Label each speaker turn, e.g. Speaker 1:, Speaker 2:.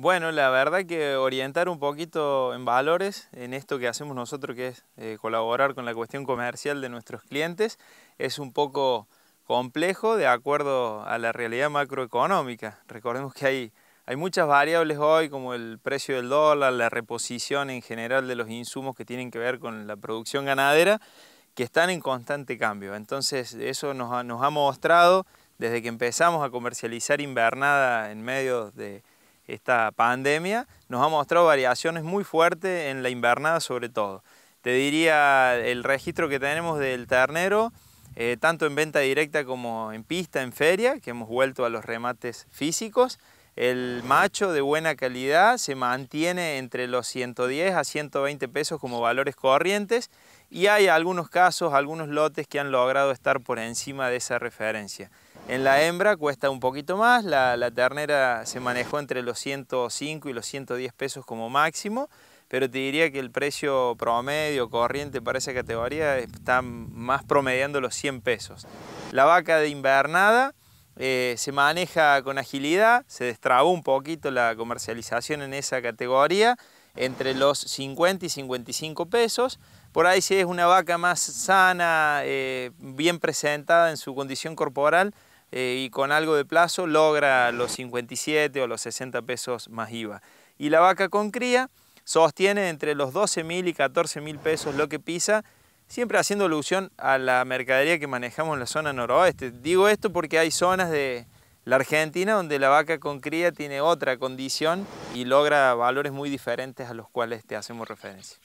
Speaker 1: Bueno, la verdad que orientar un poquito en valores, en esto que hacemos nosotros, que es eh, colaborar con la cuestión comercial de nuestros clientes, es un poco complejo de acuerdo a la realidad macroeconómica. Recordemos que hay, hay muchas variables hoy, como el precio del dólar, la reposición en general de los insumos que tienen que ver con la producción ganadera, que están en constante cambio. Entonces eso nos ha mostrado desde que empezamos a comercializar invernada en medio de esta pandemia nos ha mostrado variaciones muy fuertes en la invernada sobre todo. Te diría el registro que tenemos del ternero, eh, tanto en venta directa como en pista, en feria, que hemos vuelto a los remates físicos. El macho de buena calidad se mantiene entre los 110 a 120 pesos como valores corrientes y hay algunos casos, algunos lotes que han logrado estar por encima de esa referencia. En la hembra cuesta un poquito más, la, ternera se manejó entre los 105 y los 110 pesos como máximo, pero te diría que el precio promedio, corriente para esa categoría está más promediando los 100 pesos. La vaca de invernada eh, se maneja con agilidad, se destrabó un poquito la comercialización en esa categoría, entre los 50 y 55 pesos. Por ahí si es una vaca más sana, eh, bien presentada en su condición corporal, eh, y con algo de plazo logra los 57 o los 60 pesos más IVA. Y la vaca con cría sostiene entre los 12 mil y 14 mil pesos lo que pisa, siempre haciendo alusión a la mercadería que manejamos en la zona noroeste. Digo esto porque hay zonas de la Argentina donde la vaca con cría tiene otra condición y logra valores muy diferentes a los cuales te hacemos referencia.